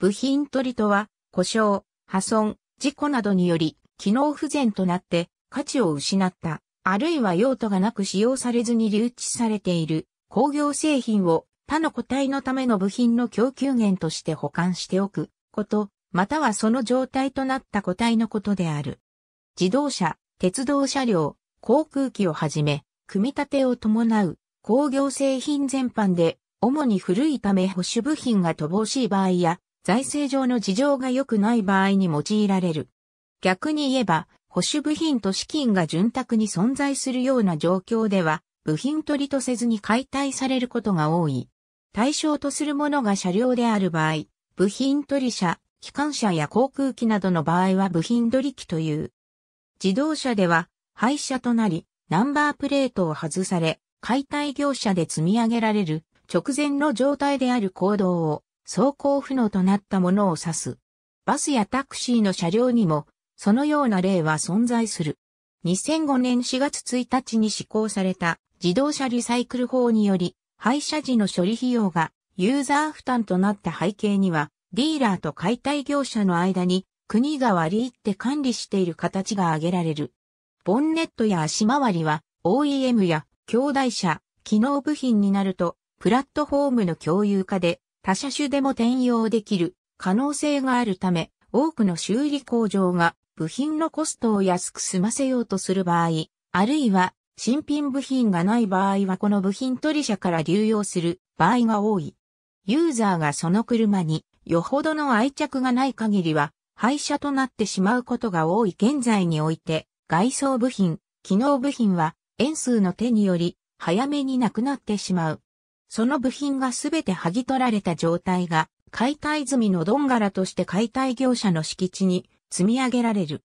部品取りとは、故障、破損、事故などにより、機能不全となって価値を失った、あるいは用途がなく使用されずに留置されている工業製品を他の個体のための部品の供給源として保管しておくこと、またはその状態となった個体のことである。自動車、鉄道車両、航空機をはじめ、組み立てを伴う工業製品全般で、主に古いため保守部品が乏しい場合や、財政上の事情が良くない場合に用いられる。逆に言えば、保守部品と資金が潤沢に存在するような状況では、部品取りとせずに解体されることが多い。対象とするものが車両である場合、部品取り車、機関車や航空機などの場合は部品取り機という。自動車では廃車となり、ナンバープレートを外され、解体業者で積み上げられる直前の状態である行動を走行不能となったものを指す。バスやタクシーの車両にも、そのような例は存在する。2005年4月1日に施行された自動車リサイクル法により、廃車時の処理費用がユーザー負担となった背景には、ディーラーと解体業者の間に国が割り入って管理している形が挙げられる。ボンネットや足回りは OEM や兄弟車、機能部品になると、プラットフォームの共有化で他車種でも転用できる可能性があるため、多くの修理工場が部品のコストを安く済ませようとする場合、あるいは新品部品がない場合はこの部品取り車から流用する場合が多い。ユーザーがその車によほどの愛着がない限りは廃車となってしまうことが多い現在において外装部品、機能部品は円数の手により早めになくなってしまう。その部品がすべて剥ぎ取られた状態が、解体済みのドンガラとして解体業者の敷地に積み上げられる。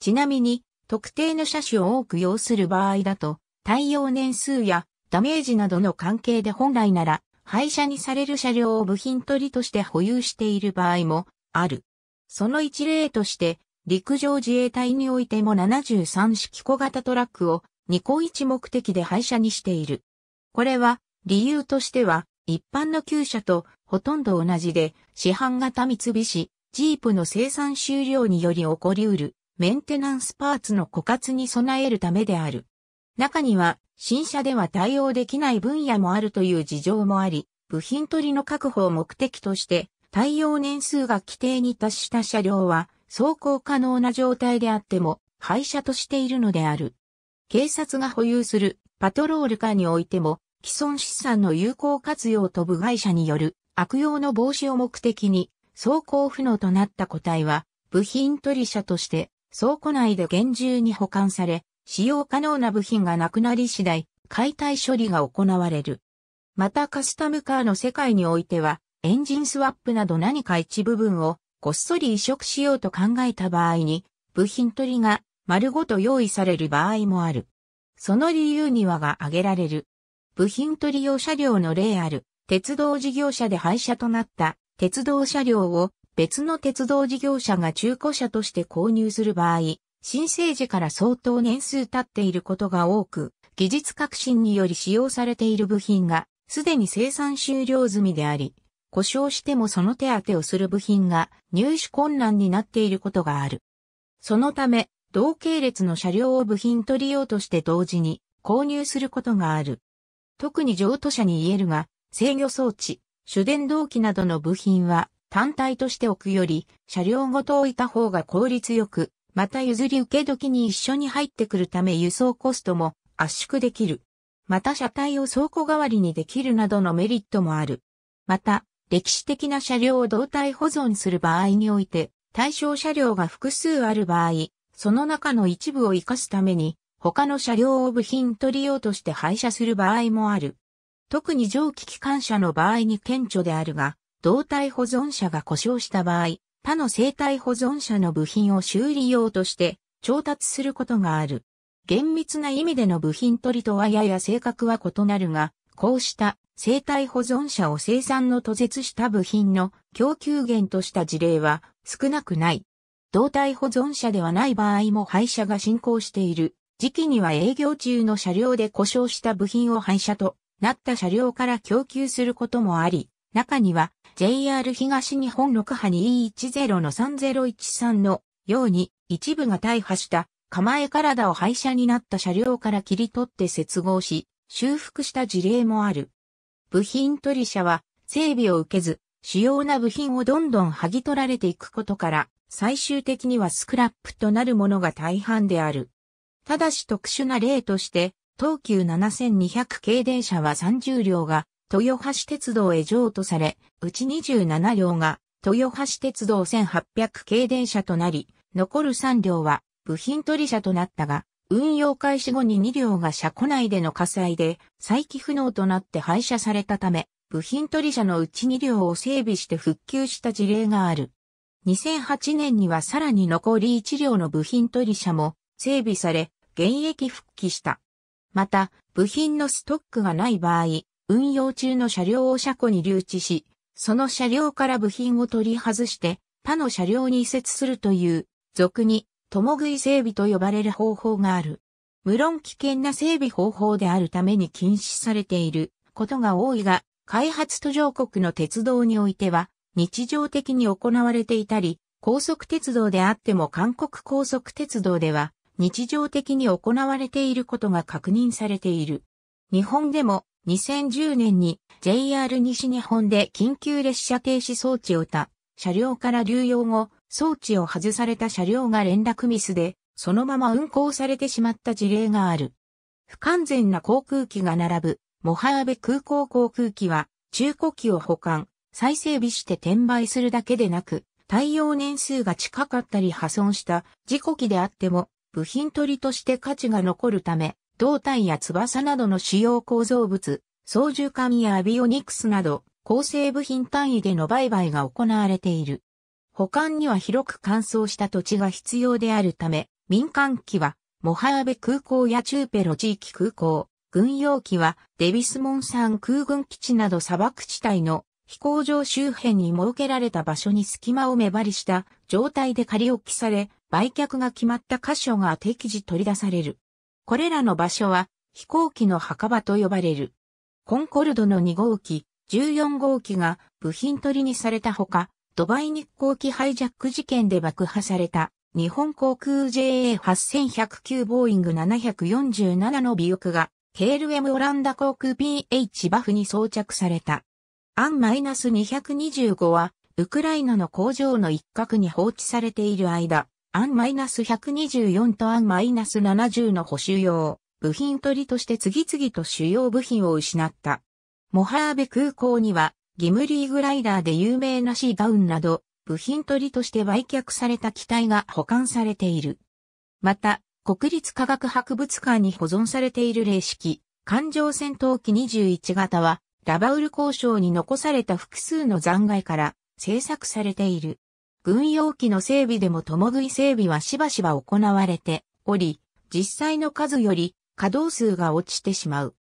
ちなみに、特定の車種を多く要する場合だと、耐用年数やダメージなどの関係で本来なら、廃車にされる車両を部品取りとして保有している場合もある。その一例として、陸上自衛隊においても73式小型トラックを2個1目的で廃車にしている。これは理由としては、一般の旧車とほとんど同じで、市販型三菱、ジープの生産終了により起こりうる、メンテナンスパーツの枯渇に備えるためである。中には、新車では対応できない分野もあるという事情もあり、部品取りの確保を目的として、対応年数が規定に達した車両は、走行可能な状態であっても、廃車としているのである。警察が保有するパトロールカーにおいても、既存資産の有効活用と部外者による悪用の防止を目的に、走行不能となった個体は、部品取り者として、倉庫内で厳重に保管され、使用可能な部品がなくなり次第、解体処理が行われる。またカスタムカーの世界においては、エンジンスワップなど何か一部分をこっそり移植しようと考えた場合に、部品取りが丸ごと用意される場合もある。その理由にはが挙げられる。部品取り用車両の例ある鉄道事業者で廃車となった鉄道車両を別の鉄道事業者が中古車として購入する場合、新生時から相当年数経っていることが多く、技術革新により使用されている部品がすでに生産終了済みであり、故障してもその手当てをする部品が入手困難になっていることがある。そのため、同系列の車両を部品取り用として同時に購入することがある。特に譲渡者に言えるが、制御装置、主電動機などの部品は単体として置くより、車両ごと置いた方が効率よく、また譲り受け時に一緒に入ってくるため輸送コストも圧縮できる。また車体を倉庫代わりにできるなどのメリットもある。また、歴史的な車両を動体保存する場合において、対象車両が複数ある場合、その中の一部を活かすために、他の車両を部品取り用として廃車する場合もある。特に蒸気機関車の場合に顕著であるが、胴体保存車が故障した場合、他の生体保存車の部品を修理用として調達することがある。厳密な意味での部品取りとはやや性格は異なるが、こうした生体保存者を生産の途絶した部品の供給源とした事例は少なくない。胴体保存者ではない場合も廃車が進行している。時期には営業中の車両で故障した部品を廃車となった車両から供給することもあり、中には JR 東日本6波210の3013のように一部が大破した構え体を廃車になった車両から切り取って接合し、修復した事例もある。部品取り車は整備を受けず、主要な部品をどんどん剥ぎ取られていくことから、最終的にはスクラップとなるものが大半である。ただし特殊な例として、東急7200系電車は30両が豊橋鉄道へ譲渡され、うち27両が豊橋鉄道1800系電車となり、残る3両は部品取り車となったが、運用開始後に2両が車庫内での火災で再起不能となって廃車されたため、部品取り車のうち2両を整備して復旧した事例がある。2008年にはさらに残り1両の部品取り車も整備され、現役復帰した。また、部品のストックがない場合、運用中の車両を車庫に留置し、その車両から部品を取り外して、他の車両に移設するという、俗に、共食い整備と呼ばれる方法がある。無論危険な整備方法であるために禁止されていることが多いが、開発途上国の鉄道においては、日常的に行われていたり、高速鉄道であっても韓国高速鉄道では、日常的に行われていることが確認されている。日本でも2010年に JR 西日本で緊急列車停止装置をた車両から流用後、装置を外された車両が連絡ミスで、そのまま運行されてしまった事例がある。不完全な航空機が並ぶ、モハーベ空港航空機は、中古機を保管、再整備して転売するだけでなく、対応年数が近かったり破損した事故機であっても、部品取りとして価値が残るため、胴体や翼などの主要構造物、操縦管やアビオニクスなど、構成部品単位での売買が行われている。保管には広く乾燥した土地が必要であるため、民間機は、モハーベ空港やチューペロ地域空港、軍用機はデビスモン山空軍基地など砂漠地帯の飛行場周辺に設けられた場所に隙間を目張りした状態で仮置きされ、売却が決まった箇所が適時取り出される。これらの場所は飛行機の墓場と呼ばれる。コンコルドの2号機、14号機が部品取りにされたほか、ドバイ日航機ハイジャック事件で爆破された日本航空 JA8109 ボーイング747の尾翼が KLM オランダ航空 PH バフに装着された。アン -225 はウクライナの工場の一角に放置されている間、アンマイナス1 2 4とアンマイナス7 0の補修用、部品取りとして次々と主要部品を失った。モハーベ空港には、ギムリーグライダーで有名なシーダウンなど、部品取りとして売却された機体が保管されている。また、国立科学博物館に保存されている霊式、艦上戦闘機21型は、ラバウル交渉に残された複数の残骸から製作されている。軍用機の整備でも共食い整備はしばしば行われており、実際の数より稼働数が落ちてしまう。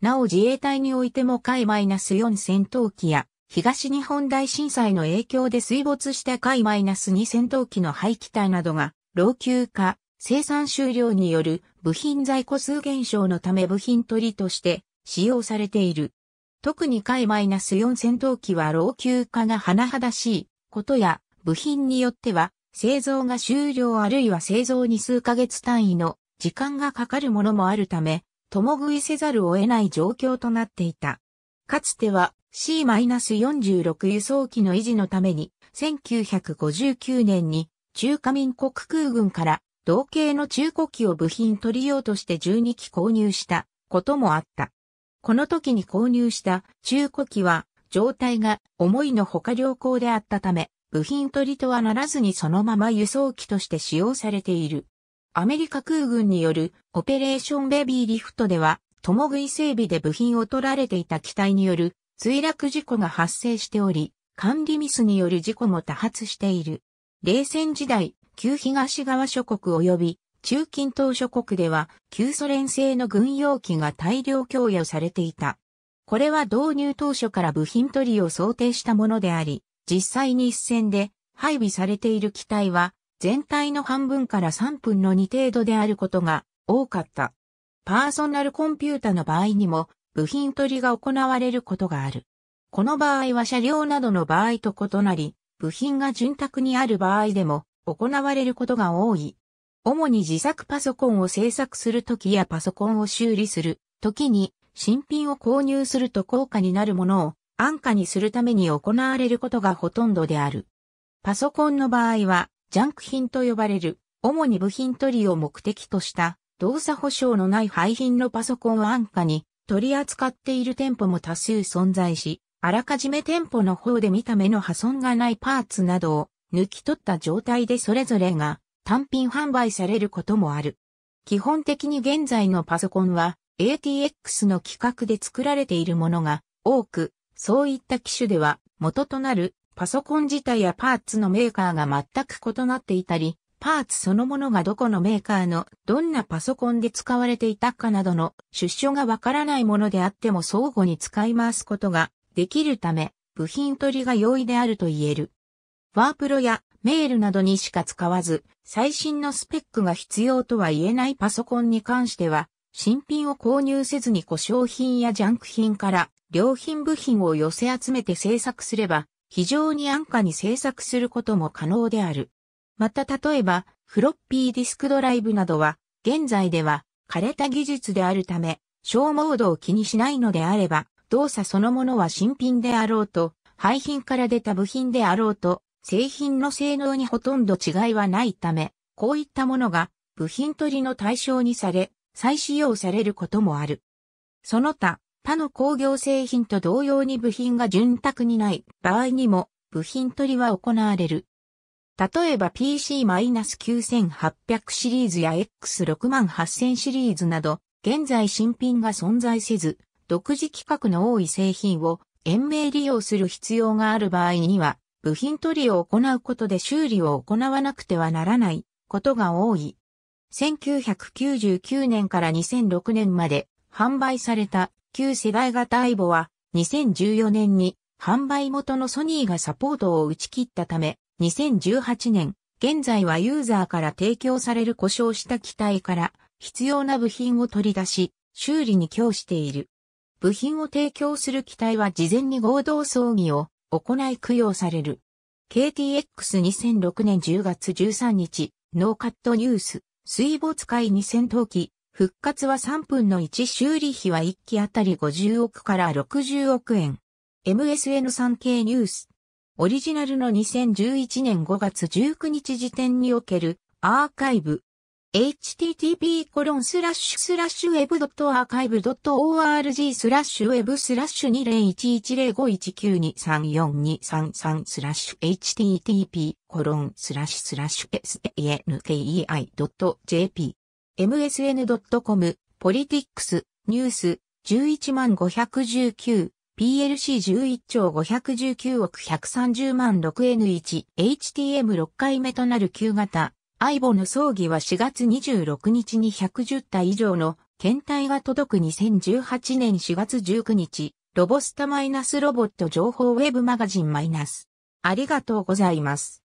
なお自衛隊においても海 -4 戦闘機や東日本大震災の影響で水没した海 -2 戦闘機の廃棄体などが老朽化、生産終了による部品在庫数減少のため部品取りとして使用されている。特に海 -4 戦闘機は老朽化が甚だしいことや部品によっては、製造が終了あるいは製造に数ヶ月単位の時間がかかるものもあるため、共食いせざるを得ない状況となっていた。かつては C-46 輸送機の維持のために、1959年に中華民国空軍から同型の中古機を部品取りようとして12機購入したこともあった。この時に購入した中古機は状態が思いのほか良好であったため、部品取りとはならずにそのまま輸送機として使用されている。アメリカ空軍によるオペレーションベビーリフトでは、共食い整備で部品を取られていた機体による墜落事故が発生しており、管理ミスによる事故も多発している。冷戦時代、旧東側諸国及び中近東諸国では旧ソ連製の軍用機が大量供与されていた。これは導入当初から部品取りを想定したものであり、実際に一戦で配備されている機体は全体の半分から3分の2程度であることが多かった。パーソナルコンピュータの場合にも部品取りが行われることがある。この場合は車両などの場合と異なり、部品が潤沢にある場合でも行われることが多い。主に自作パソコンを制作するときやパソコンを修理するときに新品を購入すると高価になるものを安価にするために行われることがほとんどである。パソコンの場合は、ジャンク品と呼ばれる、主に部品取りを目的とした、動作保証のない廃品のパソコンを安価に取り扱っている店舗も多数存在し、あらかじめ店舗の方で見た目の破損がないパーツなどを抜き取った状態でそれぞれが単品販売されることもある。基本的に現在のパソコンは ATX の規格で作られているものが多く、そういった機種では、元となるパソコン自体やパーツのメーカーが全く異なっていたり、パーツそのものがどこのメーカーのどんなパソコンで使われていたかなどの出所がわからないものであっても相互に使い回すことができるため、部品取りが容易であると言える。ワープロやメールなどにしか使わず、最新のスペックが必要とは言えないパソコンに関しては、新品を購入せずに故障品やジャンク品から良品部品を寄せ集めて製作すれば、非常に安価に製作することも可能である。また例えば、フロッピーディスクドライブなどは、現在では枯れた技術であるため、消耗度を気にしないのであれば、動作そのものは新品であろうと、廃品から出た部品であろうと、製品の性能にほとんど違いはないため、こういったものが部品取りの対象にされ、再使用されることもある。その他、他の工業製品と同様に部品が潤沢にない場合にも部品取りは行われる。例えば PC-9800 シリーズや X68000 シリーズなど、現在新品が存在せず、独自規格の多い製品を延命利用する必要がある場合には、部品取りを行うことで修理を行わなくてはならないことが多い。1999年から2006年まで販売された旧世代型アイボは2014年に販売元のソニーがサポートを打ち切ったため2018年現在はユーザーから提供される故障した機体から必要な部品を取り出し修理に供している。部品を提供する機体は事前に合同葬儀を行い供養される。KTX2006 年10月13日ノーカットニュース水没海2戦闘機、復活は3分の1修理費は1機あたり50億から60億円。MSN3 k ニュース。オリジナルの2011年5月19日時点におけるアーカイブ http コロンスラッシュスラアーカイブ org スラッシュウェブスラッシュ20110519234233スラッシュ http コロンスラッシュスラッシュ sankei.jp msn.com ポリティックスニュース11万519 PLC11 兆519億130万 6N1 HTM6 回目となる旧型アイボの葬儀は4月26日に110体以上の検体が届く2018年4月19日、ロボスタマイナスロボット情報ウェブマガジンマイナス。ありがとうございます。